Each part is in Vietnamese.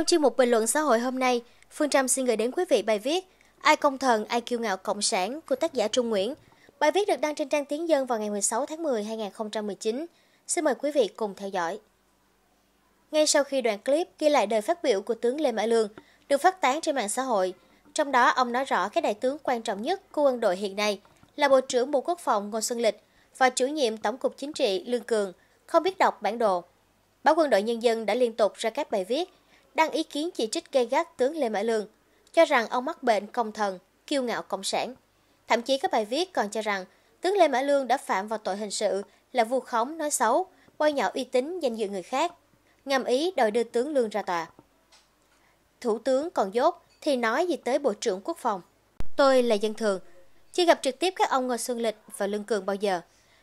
Trong chuyên mục bình luận xã hội hôm nay, Phương Trâm xin gửi đến quý vị bài viết Ai công thần, ai kiêu ngạo cộng sản của tác giả Trung Nguyễn. Bài viết được đăng trên trang Tiếng Dân vào ngày 16 tháng 10, 2019. Xin mời quý vị cùng theo dõi. Ngay sau khi đoạn clip ghi lại đời phát biểu của tướng Lê Mã Lương được phát tán trên mạng xã hội, trong đó ông nói rõ các đại tướng quan trọng nhất của quân đội hiện nay là Bộ trưởng Bộ Quốc phòng Ngô Xuân Lịch và chủ nhiệm Tổng cục Chính trị Lương Cường không biết đọc bản đồ. Báo Quân đội Nhân dân đã liên tục ra các bài viết đăng ý kiến chỉ trích gây gắt tướng Lê Mã Lương, cho rằng ông mắc bệnh công thần, kiêu ngạo cộng sản. Thậm chí các bài viết còn cho rằng tướng Lê Mã Lương đã phạm vào tội hình sự là vu khống, nói xấu, bôi nhọ uy tín danh dự người khác, ngầm ý đòi đưa tướng Lương ra tòa. Thủ tướng còn dốt thì nói gì tới Bộ trưởng Quốc phòng. Tôi là dân thường, chưa gặp trực tiếp các ông Ngô Xuân Lịch và Lương Cường bao giờ.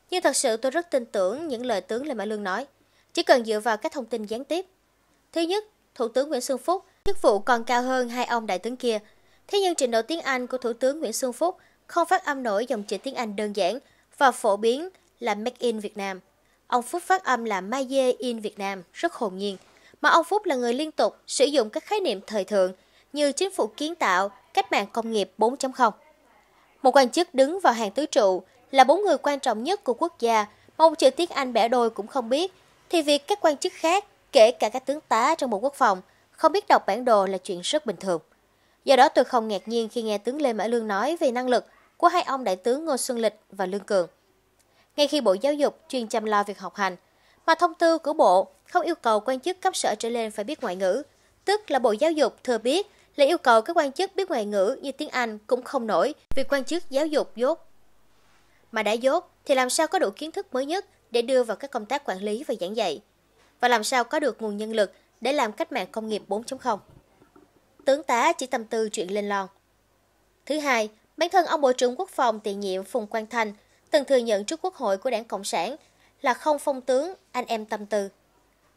Nhưng thật sự tôi rất tin tưởng những lời tướng Lê Mã Lương nói, chỉ cần dựa vào các thông tin gián tiếp. Thứ nhất, Thủ tướng Nguyễn Xuân Phúc, chức vụ còn cao hơn hai ông đại tướng kia. Thế nhưng trình độ tiếng Anh của Thủ tướng Nguyễn Xuân Phúc không phát âm nổi dòng chữ tiếng Anh đơn giản và phổ biến là Make in Việt Nam. Ông Phúc phát âm là Maye in Việt Nam, rất hồn nhiên. Mà ông Phúc là người liên tục sử dụng các khái niệm thời thượng như chính phủ kiến tạo, cách mạng công nghiệp 4.0. Một quan chức đứng vào hàng tứ trụ là bốn người quan trọng nhất của quốc gia mà ông chữ tiếng Anh bẻ đôi cũng không biết, thì việc các quan chức khác kể cả các tướng tá trong Bộ Quốc phòng, không biết đọc bản đồ là chuyện rất bình thường. Do đó tôi không ngạc nhiên khi nghe tướng Lê Mã Lương nói về năng lực của hai ông đại tướng Ngô Xuân Lịch và Lương Cường. Ngay khi Bộ Giáo dục chuyên chăm lo việc học hành, mà thông tư của Bộ không yêu cầu quan chức cấp sở trở lên phải biết ngoại ngữ, tức là Bộ Giáo dục thừa biết là yêu cầu các quan chức biết ngoại ngữ như tiếng Anh cũng không nổi vì quan chức giáo dục dốt. Mà đã dốt thì làm sao có đủ kiến thức mới nhất để đưa vào các công tác quản lý và giảng dạy và làm sao có được nguồn nhân lực để làm cách mạng công nghiệp 4.0. Tướng tá chỉ tâm tư chuyện lên lon. Thứ hai, bản thân ông Bộ trưởng Quốc phòng tiền nhiệm Phùng Quang Thành từng thừa nhận trước Quốc hội của đảng Cộng sản là không phong tướng, anh em tâm tư.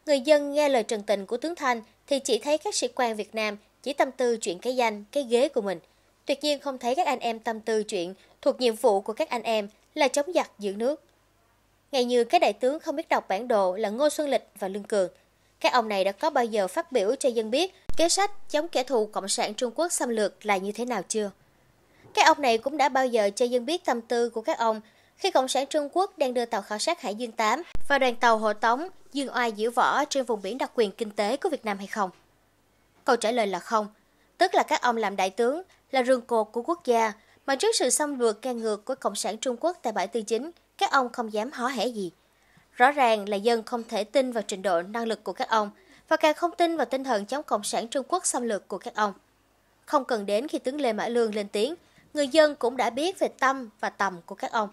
Người dân nghe lời trần tình của tướng Thanh thì chỉ thấy các sĩ quan Việt Nam chỉ tâm tư chuyện cái danh, cái ghế của mình. Tuyệt nhiên không thấy các anh em tâm tư chuyện thuộc nhiệm vụ của các anh em là chống giặc giữ nước. Ngay như các đại tướng không biết đọc bản đồ là Ngô Xuân Lịch và Lương Cường. Các ông này đã có bao giờ phát biểu cho dân biết kế sách chống kẻ thù Cộng sản Trung Quốc xâm lược là như thế nào chưa? Các ông này cũng đã bao giờ cho dân biết tâm tư của các ông khi Cộng sản Trung Quốc đang đưa tàu khảo sát Hải Dương 8 và đoàn tàu hộ tống dương oai diễu võ trên vùng biển đặc quyền kinh tế của Việt Nam hay không? Câu trả lời là không, tức là các ông làm đại tướng là rương cột của quốc gia, mà trước sự xâm lược ngang ngược của Cộng sản Trung Quốc tại bãi tư chính, các ông không dám hó hẻ gì. Rõ ràng là dân không thể tin vào trình độ năng lực của các ông và càng không tin vào tinh thần chống Cộng sản Trung Quốc xâm lược của các ông. Không cần đến khi tướng Lê Mã Lương lên tiếng, người dân cũng đã biết về tâm và tầm của các ông.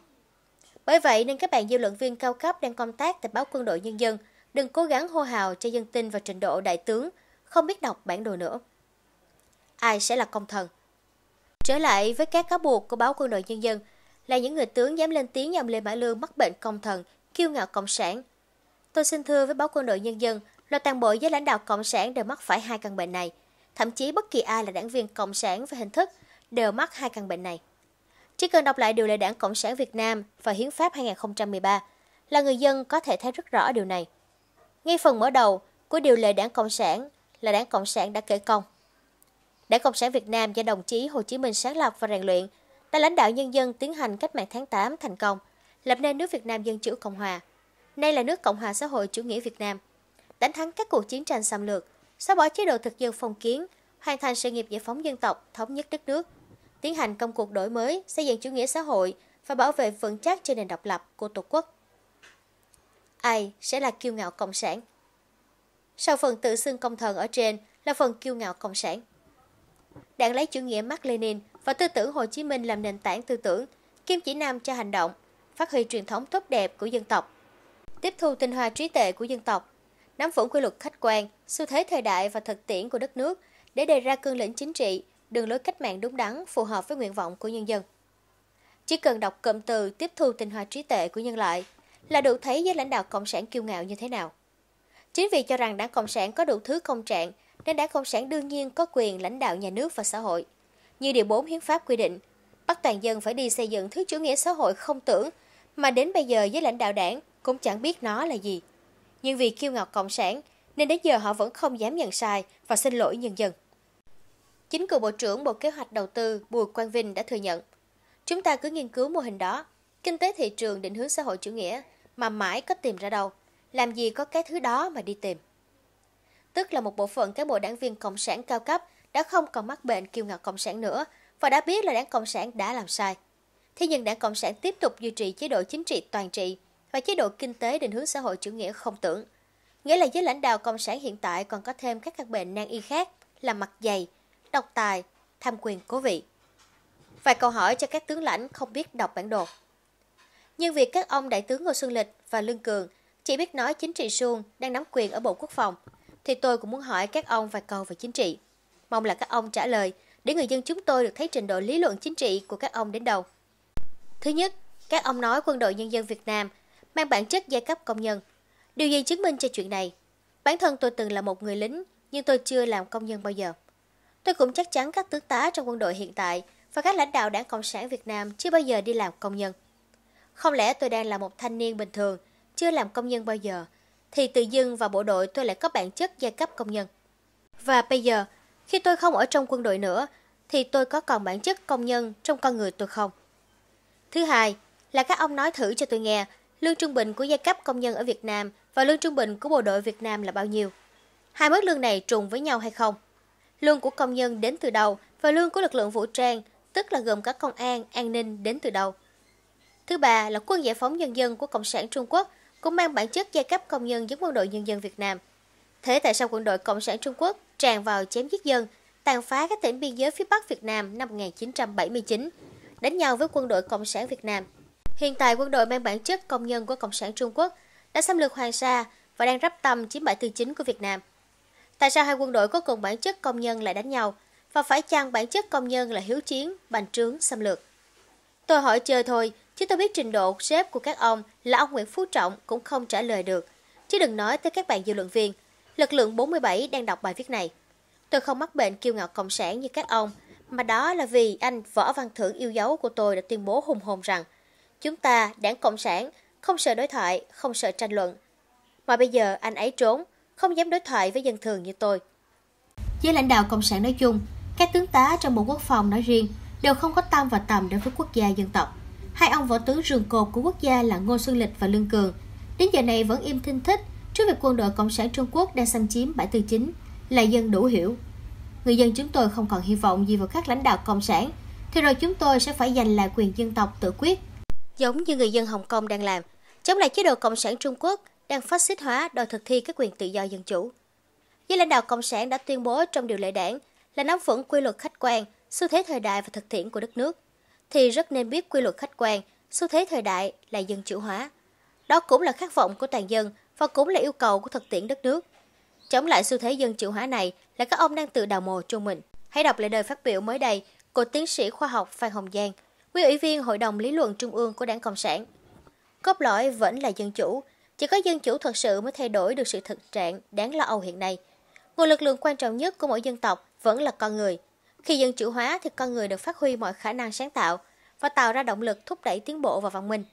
Bởi vậy nên các bạn dư luận viên cao cấp đang công tác tại báo quân đội nhân dân đừng cố gắng hô hào cho dân tin vào trình độ đại tướng, không biết đọc bản đồ nữa. Ai sẽ là công thần? Trở lại với các cáo buộc của báo quân đội nhân dân, là những người tướng dám lên tiếng nhằm Lê Mã Lương mắc bệnh công thần, kiêu ngạo cộng sản. Tôi xin thưa với báo quân đội nhân dân là toàn bộ giới lãnh đạo cộng sản đều mắc phải hai căn bệnh này. Thậm chí bất kỳ ai là đảng viên cộng sản về hình thức đều mắc hai căn bệnh này. Chỉ cần đọc lại điều lệ đảng Cộng sản Việt Nam và Hiến pháp 2013 là người dân có thể thấy rất rõ điều này. Ngay phần mở đầu của điều lệ đảng Cộng sản là đảng Cộng sản đã kể công. Đảng Cộng sản Việt Nam do đồng chí Hồ Chí Minh sáng lập và rèn luyện – đã lãnh đạo nhân dân tiến hành cách mạng tháng 8 thành công, lập nên nước Việt Nam Dân Chủ Cộng Hòa. Nay là nước Cộng hòa xã hội chủ nghĩa Việt Nam. Đánh thắng các cuộc chiến tranh xâm lược, xóa bỏ chế độ thực dân phong kiến, hoàn thành sự nghiệp giải phóng dân tộc, thống nhất đất nước, tiến hành công cuộc đổi mới, xây dựng chủ nghĩa xã hội và bảo vệ vững chắc trên nền độc lập của Tổ quốc. Ai sẽ là kiêu ngạo cộng sản? Sau phần tự xưng công thần ở trên là phần kiêu ngạo cộng sản. Đảng lấy chủ nghĩa Mark Lenin và tư tưởng Hồ Chí Minh làm nền tảng tư tưởng, kim chỉ nam cho hành động, phát huy truyền thống tốt đẹp của dân tộc. Tiếp thu tinh hoa trí tuệ của dân tộc, nắm vững quy luật khách quan, xu thế thời đại và thực tiễn của đất nước để đề ra cương lĩnh chính trị, đường lối cách mạng đúng đắn phù hợp với nguyện vọng của nhân dân. Chỉ cần đọc cụm từ tiếp thu tinh hoa trí tuệ của nhân loại là đủ thấy giới lãnh đạo Cộng sản kiêu ngạo như thế nào. Chính vì cho rằng đảng Cộng sản có đủ thứ công trạng nên đảng Cộng sản đương nhiên có quyền lãnh đạo nhà nước và xã hội – như Điều 4 Hiến pháp quy định, bắt toàn dân phải đi xây dựng thứ chủ nghĩa xã hội không tưởng, mà đến bây giờ với lãnh đạo đảng cũng chẳng biết nó là gì. Nhưng vì kiêu ngạo cộng sản, nên đến giờ họ vẫn không dám nhận sai và xin lỗi nhân dân. Chính cựu Bộ trưởng Bộ Kế hoạch Đầu tư Bùi Quang Vinh đã thừa nhận, chúng ta cứ nghiên cứu mô hình đó, kinh tế thị trường định hướng xã hội chủ nghĩa mà mãi có tìm ra đâu, làm gì có cái thứ đó mà đi tìm. Tức là một bộ phận cán bộ đảng viên cộng sản cao cấp đã không còn mắc bệnh kiêu ngạo Cộng sản nữa và đã biết là đảng Cộng sản đã làm sai. Thế nhưng đảng Cộng sản tiếp tục duy trì chế độ chính trị toàn trị và chế độ kinh tế định hướng xã hội chủ nghĩa không tưởng. Nghĩa là giới lãnh đạo Cộng sản hiện tại còn có thêm các căn bệnh nan y khác là mặt dày, độc tài, tham quyền cố vị. Vài câu hỏi cho các tướng lãnh không biết đọc bản đồ. Nhưng việc các ông đại tướng Ngô Xuân Lịch và Lương Cường chỉ biết nói chính trị suông đang nắm quyền ở Bộ Quốc phòng, thì tôi cũng muốn hỏi các ông vài câu về chính trị. Mong là các ông trả lời để người dân chúng tôi được thấy trình độ lý luận chính trị của các ông đến đâu. Thứ nhất, các ông nói quân đội nhân dân Việt Nam mang bản chất giai cấp công nhân. Điều gì chứng minh cho chuyện này? Bản thân tôi từng là một người lính, nhưng tôi chưa làm công nhân bao giờ. Tôi cũng chắc chắn các tướng tá trong quân đội hiện tại và các lãnh đạo đảng Cộng sản Việt Nam chưa bao giờ đi làm công nhân. Không lẽ tôi đang là một thanh niên bình thường, chưa làm công nhân bao giờ, thì tự dưng vào bộ đội tôi lại có bản chất giai cấp công nhân. Và bây giờ, khi tôi không ở trong quân đội nữa, thì tôi có còn bản chất công nhân trong con người tôi không? Thứ hai là các ông nói thử cho tôi nghe lương trung bình của giai cấp công nhân ở Việt Nam và lương trung bình của bộ đội Việt Nam là bao nhiêu? Hai mức lương này trùng với nhau hay không? Lương của công nhân đến từ đầu và lương của lực lượng vũ trang, tức là gồm các công an, an ninh đến từ đầu. Thứ ba là quân giải phóng nhân dân của Cộng sản Trung Quốc cũng mang bản chất giai cấp công nhân giống quân đội nhân dân Việt Nam. Thế tại sao quân đội Cộng sản Trung Quốc tràn vào chém giết dân, tàn phá các tỉnh biên giới phía Bắc Việt Nam năm 1979, đánh nhau với quân đội Cộng sản Việt Nam. Hiện tại quân đội mang bản chất công nhân của Cộng sản Trung Quốc đã xâm lược Hoàng Sa và đang rắp tâm chiếm bãi tư chính của Việt Nam. Tại sao hai quân đội có cùng bản chất công nhân lại đánh nhau và phải chăng bản chất công nhân là hiếu chiến, bành trướng, xâm lược? Tôi hỏi chơi thôi, chứ tôi biết trình độ xếp của các ông là ông Nguyễn Phú Trọng cũng không trả lời được, chứ đừng nói tới các bạn dư luận viên – Lực lượng 47 đang đọc bài viết này. Tôi không mắc bệnh kiêu ngạo cộng sản như các ông, mà đó là vì anh Võ Văn Thưởng yêu dấu của tôi đã tuyên bố hùng hồn rằng chúng ta, đảng Cộng sản, không sợ đối thoại, không sợ tranh luận. Mà bây giờ anh ấy trốn, không dám đối thoại với dân thường như tôi. Với lãnh đạo Cộng sản nói chung, các tướng tá trong Bộ Quốc phòng nói riêng đều không có tâm và tầm đối với quốc gia dân tộc. Hai ông võ tướng rường cột của quốc gia là Ngô Xuân Lịch và Lương Cường, đến giờ này vẫn im thinh thích trước việc quân đội Cộng sản Trung Quốc đang xâm chiếm bãi tư chính là dân đủ hiểu. Người dân chúng tôi không còn hy vọng gì vào các lãnh đạo Cộng sản, thì rồi chúng tôi sẽ phải giành lại quyền dân tộc tự quyết. Giống như người dân Hồng Kông đang làm, chống lại chế độ Cộng sản Trung Quốc đang phát xít hóa đòi thực thi các quyền tự do dân chủ. Giới lãnh đạo Cộng sản đã tuyên bố trong điều lệ đảng là nắm vững quy luật khách quan, xu thế thời đại và thực tiễn của đất nước, thì rất nên biết quy luật khách quan, xu thế thời đại là dân chủ hóa. Đó cũng là khát vọng của toàn dân và cũng là yêu cầu của thực tiễn đất nước. Chống lại xu thế dân chủ hóa này là các ông đang tự đào mồ cho mình. Hãy đọc lại lời phát biểu mới đây của tiến sĩ khoa học Phan Hồng Giang, nguyên ủy viên Hội đồng Lý luận Trung ương của Đảng Cộng sản. Cốt lõi vẫn là dân chủ, chỉ có dân chủ thật sự mới thay đổi được sự thực trạng đáng lo âu hiện nay. Nguồn lực lượng quan trọng nhất của mỗi dân tộc vẫn là con người. Khi dân chủ hóa thì con người được phát huy mọi khả năng sáng tạo và tạo ra động lực thúc đẩy tiến bộ và văn minh.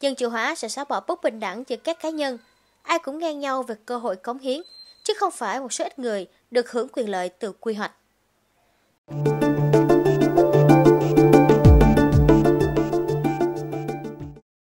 Dân chủ hóa sẽ xóa bỏ bất bình đẳng giữa các cá nhân ai cũng ngang nhau về cơ hội cống hiến, chứ không phải một số ít người được hưởng quyền lợi từ quy hoạch.